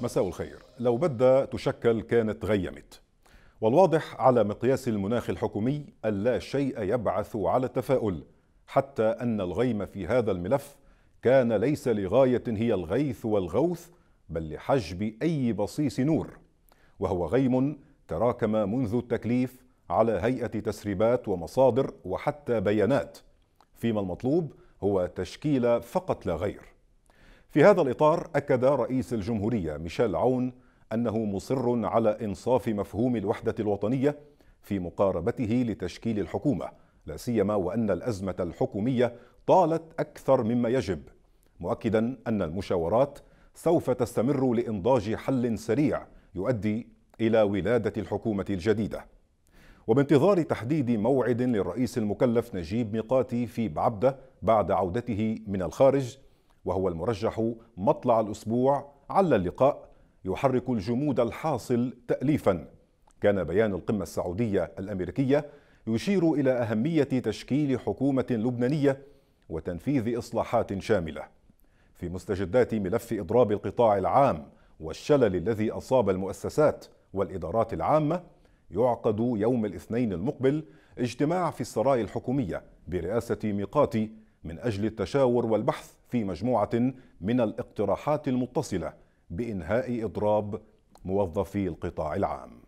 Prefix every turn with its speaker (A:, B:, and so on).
A: مساء الخير لو بدا تشكل كانت غيمت والواضح على مقياس المناخ الحكومي ألا شيء يبعث على التفاؤل حتى أن الغيم في هذا الملف كان ليس لغاية هي الغيث والغوث بل لحجب أي بصيص نور وهو غيم تراكم منذ التكليف على هيئة تسريبات ومصادر وحتى بيانات فيما المطلوب هو تشكيل فقط لا غير في هذا الإطار أكد رئيس الجمهورية ميشيل عون أنه مصر على إنصاف مفهوم الوحدة الوطنية في مقاربته لتشكيل الحكومة لا سيما وأن الأزمة الحكومية طالت أكثر مما يجب مؤكدا أن المشاورات سوف تستمر لإنضاج حل سريع يؤدي إلى ولادة الحكومة الجديدة وبانتظار تحديد موعد للرئيس المكلف نجيب ميقاتي في بعبدة بعد عودته من الخارج وهو المرجح مطلع الأسبوع على اللقاء يحرك الجمود الحاصل تأليفا كان بيان القمة السعودية الأمريكية يشير إلى أهمية تشكيل حكومة لبنانية وتنفيذ إصلاحات شاملة في مستجدات ملف إضراب القطاع العام والشلل الذي أصاب المؤسسات والإدارات العامة يعقد يوم الاثنين المقبل اجتماع في السراي الحكومية برئاسة ميقاتي من أجل التشاور والبحث في مجموعة من الاقتراحات المتصلة بإنهاء إضراب موظفي القطاع العام